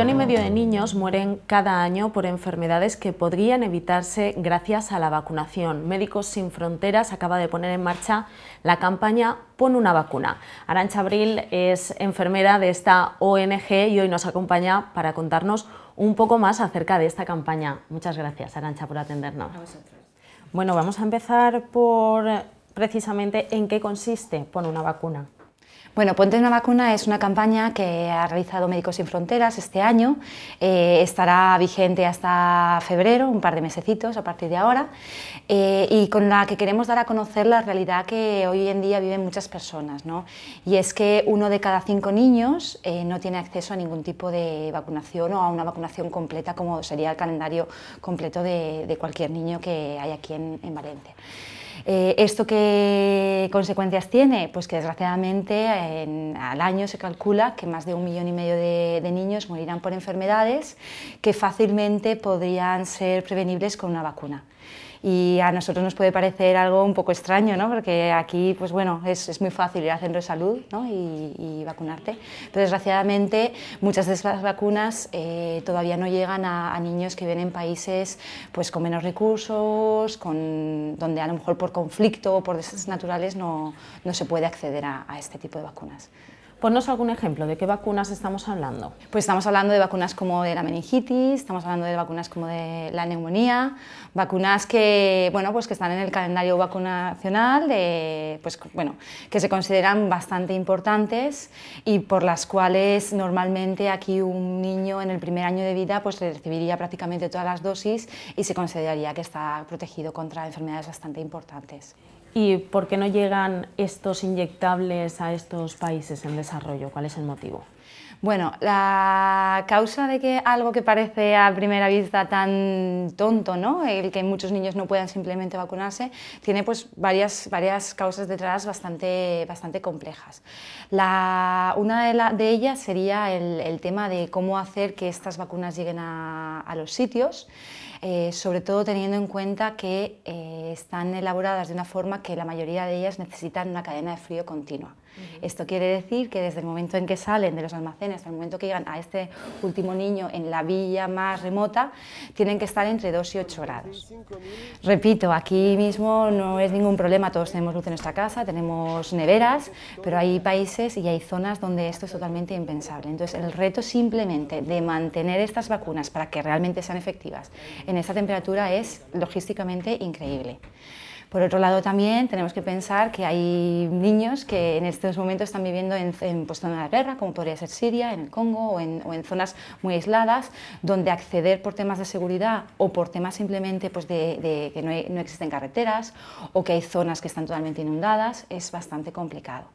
millón y medio de niños mueren cada año por enfermedades que podrían evitarse gracias a la vacunación. Médicos Sin Fronteras acaba de poner en marcha la campaña Pon una vacuna. Arancha Abril es enfermera de esta ONG y hoy nos acompaña para contarnos un poco más acerca de esta campaña. Muchas gracias, Arancha, por atendernos. A bueno, vamos a empezar por precisamente en qué consiste Pon una vacuna. Bueno, Ponte una vacuna es una campaña que ha realizado Médicos Sin Fronteras este año. Eh, estará vigente hasta febrero, un par de mesecitos a partir de ahora, eh, y con la que queremos dar a conocer la realidad que hoy en día viven muchas personas. Y es que uno de cada cinco niños eh, no tiene acceso a ningún tipo de vacunación o a una vacunación completa como sería el calendario completo de, cualquier niño que hay aquí en Valencia. Eh, ¿Esto qué consecuencias tiene? Pues que desgraciadamente al año se calcula que más de un millón y medio de niños morirán por enfermedades que fácilmente podrían ser prevenibles con una vacuna y a nosotros nos puede parecer algo un poco extraño, ¿no? porque aquí pues bueno, es, es muy fácil ir al centro de salud ¿no? y, vacunarte. Pero desgraciadamente muchas de esas vacunas eh, todavía no llegan a, niños que vienen en países pues, con menos recursos, con, donde a lo mejor por conflicto o por desastres naturales no, no se puede acceder a este tipo de vacunas. Ponnos algún ejemplo de qué vacunas estamos hablando. Pues estamos hablando de vacunas como de la meningitis, estamos hablando de vacunas como de la neumonía, vacunas que, bueno, pues que están en el calendario vacunacional, pues, que se consideran bastante importantes y por las cuales normalmente aquí un niño en el primer año de vida pues recibiría prácticamente todas las dosis y se consideraría que está protegido contra enfermedades bastante importantes. ¿Y por qué no llegan estos inyectables a estos países en desarrollo? ¿Cuál es el motivo? Bueno, la causa de que algo que parece a primera vista tan tonto, ¿no? el que muchos niños no puedan simplemente vacunarse, tiene pues, varias, causas detrás bastante, bastante complejas. una de, ellas sería el, tema de cómo hacer que estas vacunas lleguen a, los sitios. Eh, sobre todo teniendo en cuenta que eh, están elaboradas de una forma que la mayoría de ellas necesitan una cadena de frío continua. Esto quiere decir que desde el momento en que salen de los almacenes hasta el momento que llegan a este último niño en la villa más remota, tienen que estar entre 2 y 8 grados. Repito, aquí mismo no es ningún problema, todos tenemos luz en nuestra casa, tenemos neveras, pero hay países y hay zonas donde esto es totalmente impensable. Entonces, el reto simplemente de mantener estas vacunas para que realmente sean efectivas en esta temperatura es logísticamente increíble. Por otro lado, también tenemos que pensar que hay niños que en estos momentos están viviendo en, pues, zonas de guerra, como podría ser Siria, en el Congo o en, zonas muy aisladas, donde acceder por temas de seguridad o por temas simplemente pues, de, que no existen carreteras o que hay zonas que están totalmente inundadas es bastante complicado.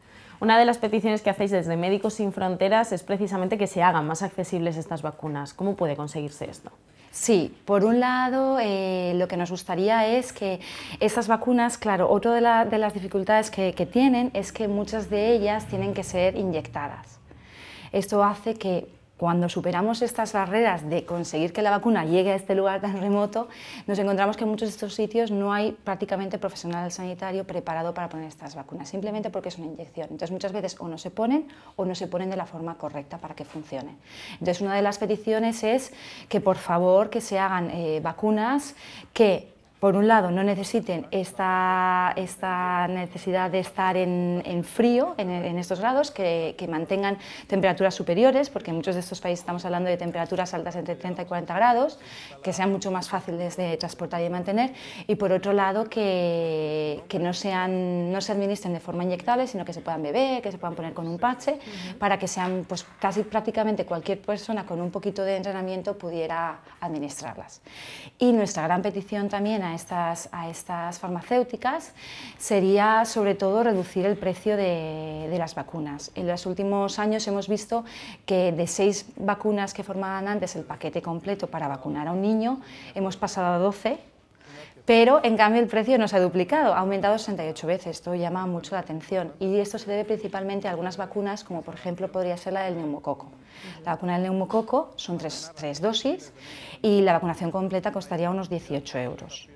Una de las peticiones que hacéis desde Médicos Sin Fronteras es precisamente que se hagan más accesibles estas vacunas. ¿Cómo puede conseguirse esto? Sí, por un lado, eh, lo que nos gustaría es que estas vacunas, claro, otra de, las dificultades que, que tienen es que muchas de ellas tienen que ser inyectadas. Esto hace que cuando superamos estas barreras de conseguir que la vacuna llegue a este lugar tan remoto, nos encontramos que en muchos de estos sitios no hay prácticamente profesional sanitario preparado para poner estas vacunas, simplemente porque es una inyección. Entonces muchas veces o no se ponen o no se ponen de la forma correcta para que funcione. Entonces una de las peticiones es que por favor que se hagan eh, vacunas que por un lado, no necesiten esta, esta necesidad de estar en, frío en, estos grados, que, mantengan temperaturas superiores, porque en muchos de estos países estamos hablando de temperaturas altas entre 30 y 40 grados, que sean mucho más fáciles de transportar y mantener, y por otro lado, que, que no, sean, no se administren de forma inyectable, sino que se puedan beber, que se puedan poner con un parche, para que sean pues, casi prácticamente cualquier persona con un poquito de entrenamiento pudiera administrarlas. Y nuestra gran petición también a a estas farmacéuticas sería sobre todo reducir el precio de, las vacunas. En los últimos años hemos visto que de seis vacunas que formaban antes el paquete completo para vacunar a un niño, hemos pasado a 12 pero en cambio el precio no se ha duplicado, ha aumentado 68 veces, esto llama mucho la atención y esto se debe principalmente a algunas vacunas como por ejemplo podría ser la del neumococo. La vacuna del neumococo son tres dosis y la vacunación completa costaría unos 18 euros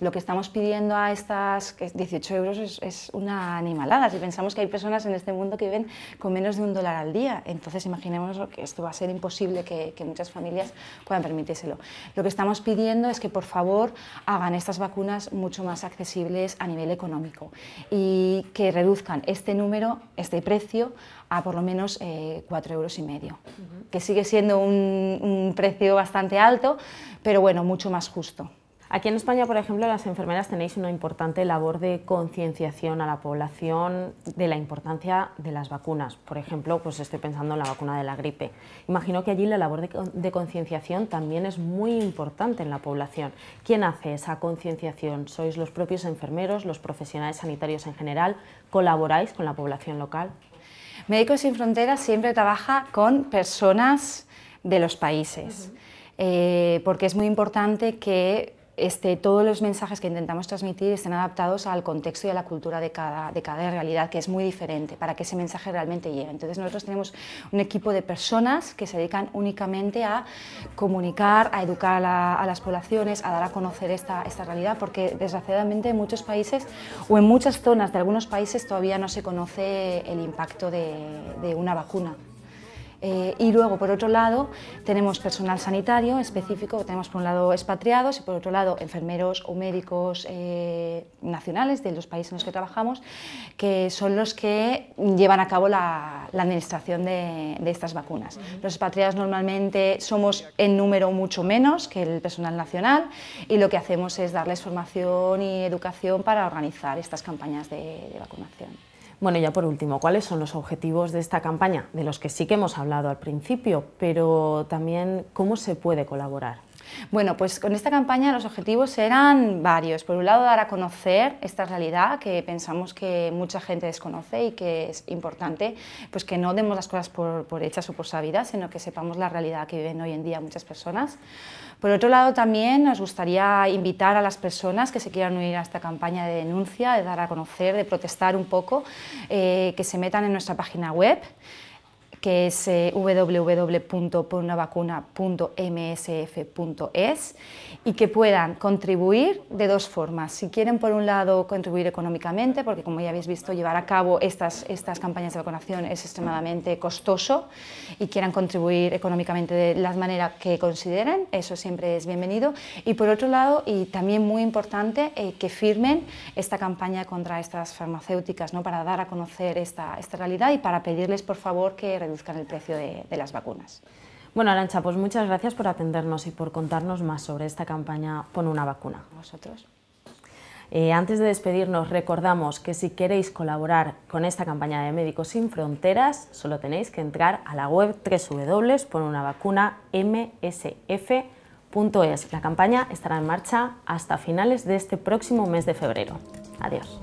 lo que estamos pidiendo a estas 18 euros es, una animalada. Si pensamos que hay personas en este mundo que viven con menos de un dólar al día, entonces imaginemos que esto va a ser imposible que, muchas familias puedan permitírselo. Lo que estamos pidiendo es que por favor hagan estas vacunas mucho más accesibles a nivel económico y que reduzcan este número, este precio, a por lo menos eh, cuatro euros y medio, que sigue siendo un precio bastante alto, pero bueno, mucho más justo. Aquí en España, por ejemplo, las enfermeras tenéis una importante labor de concienciación a la población de la importancia de las vacunas. Por ejemplo, pues estoy pensando en la vacuna de la gripe. Imagino que allí la labor de, concienciación también es muy importante en la población. ¿Quién hace esa concienciación? ¿Sois los propios enfermeros, los profesionales sanitarios en general? ¿Colaboráis con la población local? Médicos Sin Fronteras siempre trabaja con personas de los países. Eh, porque es muy importante que este, todos los mensajes que intentamos transmitir estén adaptados al contexto y a la cultura de cada, de cada realidad, que es muy diferente, para que ese mensaje realmente llegue. Entonces nosotros tenemos un equipo de personas que se dedican únicamente a comunicar, a educar a, las poblaciones, a dar a conocer esta, realidad, porque desgraciadamente en muchos países o en muchas zonas de algunos países todavía no se conoce el impacto de una vacuna. Eh, y luego, por otro lado, tenemos personal sanitario específico, tenemos por un lado expatriados y por otro lado enfermeros o médicos eh, nacionales de los países en los que trabajamos, que son los que llevan a cabo la, administración de, estas vacunas. Los expatriados normalmente somos en número mucho menos que el personal nacional y lo que hacemos es darles formación y educación para organizar estas campañas de vacunación. Bueno, ya por último, ¿cuáles son los objetivos de esta campaña? De los que sí que hemos hablado al principio, pero también cómo se puede colaborar. Bueno, pues con esta campaña los objetivos eran varios. Por un lado, dar a conocer esta realidad que pensamos que mucha gente desconoce y que es importante, pues que no demos las cosas por, hechas o por sabidas, sino que sepamos la realidad que viven hoy en día muchas personas. Por otro lado, también nos gustaría invitar a las personas que se quieran unir a esta campaña de denuncia, de dar a conocer, de protestar un poco, eh, que se metan en nuestra página web que es eh, e y que puedan contribuir de dos formas. Si quieren, por un lado, contribuir económicamente, porque como ya habéis visto, llevar a cabo estas, estas campañas de vacunación es extremadamente costoso y quieran contribuir económicamente de la manera que consideren, eso siempre es bienvenido. Y por otro lado, y también muy importante, eh, que firmen esta campaña contra estas farmacéuticas, ¿no? para dar a conocer esta, esta realidad y para pedirles, por favor, que reduzcan el precio de, las vacunas. Bueno, Arancha, pues muchas gracias por atendernos y por contarnos más sobre esta campaña Pon una vacuna. Eh, antes de despedirnos, recordamos que si queréis colaborar con esta campaña de Médicos Sin Fronteras, solo tenéis que entrar a la web www.ponunavacunamsf.es. La campaña estará en marcha hasta finales de este próximo mes de febrero. Adiós.